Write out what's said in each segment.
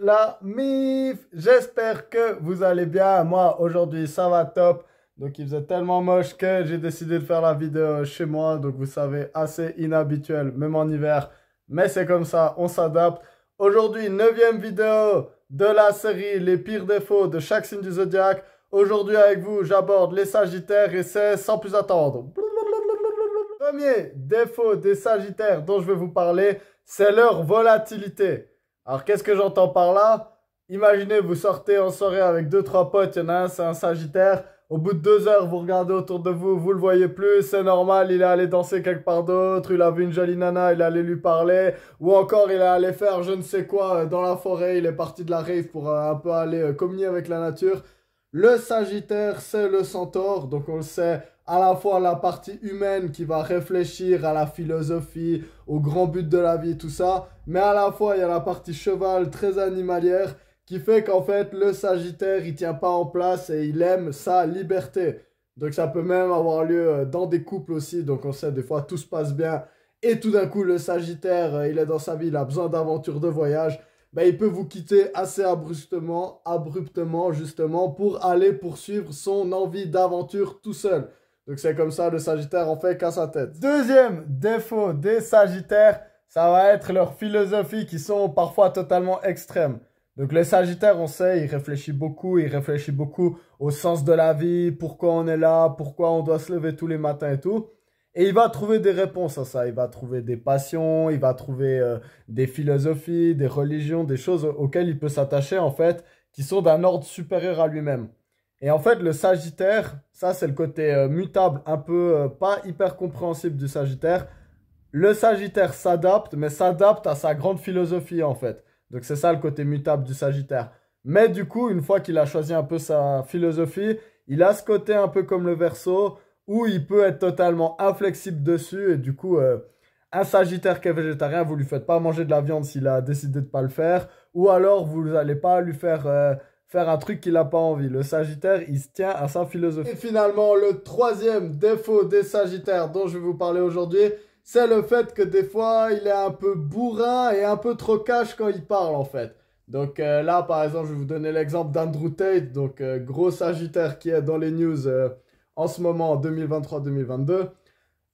la mif J'espère que vous allez bien. Moi, aujourd'hui, ça va top. Donc, il faisait tellement moche que j'ai décidé de faire la vidéo chez moi. Donc, vous savez, assez inhabituel, même en hiver. Mais c'est comme ça, on s'adapte. Aujourd'hui, neuvième vidéo de la série Les pires défauts de chaque signe du zodiaque. Aujourd'hui, avec vous, j'aborde les Sagittaires et c'est sans plus attendre. Premier défaut des Sagittaires dont je vais vous parler, c'est leur volatilité. Alors qu'est-ce que j'entends par là Imaginez, vous sortez en soirée avec deux trois potes, il y en a un, c'est un Sagittaire. Au bout de deux heures, vous regardez autour de vous, vous le voyez plus, c'est normal, il est allé danser quelque part d'autre, il a vu une jolie nana, il est allé lui parler, ou encore il est allé faire je ne sais quoi euh, dans la forêt, il est parti de la rive pour euh, un peu aller euh, communier avec la nature. Le Sagittaire, c'est le centaure, donc on le sait, à la fois la partie humaine qui va réfléchir à la philosophie, au grand but de la vie, tout ça, mais à la fois il y a la partie cheval très animalière qui fait qu'en fait le Sagittaire il tient pas en place et il aime sa liberté. Donc ça peut même avoir lieu euh, dans des couples aussi, donc on sait des fois tout se passe bien et tout d'un coup le Sagittaire euh, il est dans sa vie, il a besoin d'aventure de voyage. Ben, il peut vous quitter assez abruptement, abruptement justement, pour aller poursuivre son envie d'aventure tout seul. Donc c'est comme ça, le Sagittaire en fait qu'à sa tête. Deuxième défaut des Sagittaires, ça va être leur philosophie qui sont parfois totalement extrêmes. Donc les Sagittaires, on sait, ils réfléchissent beaucoup, ils réfléchissent beaucoup au sens de la vie, pourquoi on est là, pourquoi on doit se lever tous les matins et tout. Et il va trouver des réponses à ça, il va trouver des passions, il va trouver euh, des philosophies, des religions, des choses auxquelles il peut s'attacher en fait, qui sont d'un ordre supérieur à lui-même. Et en fait, le Sagittaire, ça c'est le côté euh, mutable, un peu euh, pas hyper compréhensible du Sagittaire. Le Sagittaire s'adapte, mais s'adapte à sa grande philosophie en fait. Donc c'est ça le côté mutable du Sagittaire. Mais du coup, une fois qu'il a choisi un peu sa philosophie, il a ce côté un peu comme le Verseau, où il peut être totalement inflexible dessus. Et du coup, euh, un Sagittaire qui est végétarien, vous ne lui faites pas manger de la viande s'il a décidé de ne pas le faire, ou alors vous n'allez pas lui faire faire un truc qu'il n'a pas envie. Le Sagittaire, il se tient à sa philosophie. Et finalement, le troisième défaut des Sagittaires dont je vais vous parler aujourd'hui, c'est le fait que des fois, il est un peu bourrin et un peu trop cash quand il parle en fait. Donc euh, là, par exemple, je vais vous donner l'exemple d'Andrew Tate, donc euh, gros Sagittaire qui est dans les news euh, en ce moment, 2023-2022.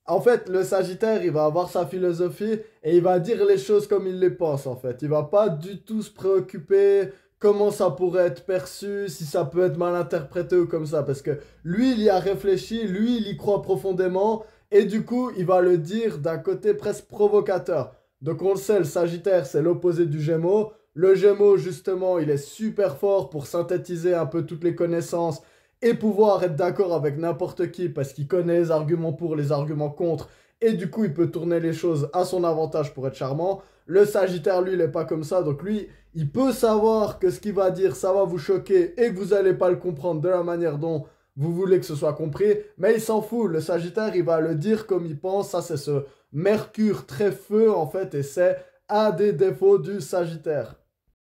En fait, le Sagittaire, il va avoir sa philosophie et il va dire les choses comme il les pense, en fait. Il va pas du tout se préoccuper comment ça pourrait être perçu, si ça peut être mal interprété ou comme ça. Parce que lui, il y a réfléchi, lui, il y croit profondément, et du coup, il va le dire d'un côté presque provocateur. Donc on le sait, le Sagittaire, c'est l'opposé du Gémeau. Le Gémeau, justement, il est super fort pour synthétiser un peu toutes les connaissances et pouvoir être d'accord avec n'importe qui parce qu'il connaît les arguments pour, les arguments contre et du coup, il peut tourner les choses à son avantage pour être charmant. Le Sagittaire, lui, il n'est pas comme ça. Donc lui, il peut savoir que ce qu'il va dire, ça va vous choquer et que vous n'allez pas le comprendre de la manière dont vous voulez que ce soit compris. Mais il s'en fout. Le Sagittaire, il va le dire comme il pense. Ça, c'est ce Mercure très feu, en fait. Et c'est un des défauts du Sagittaire.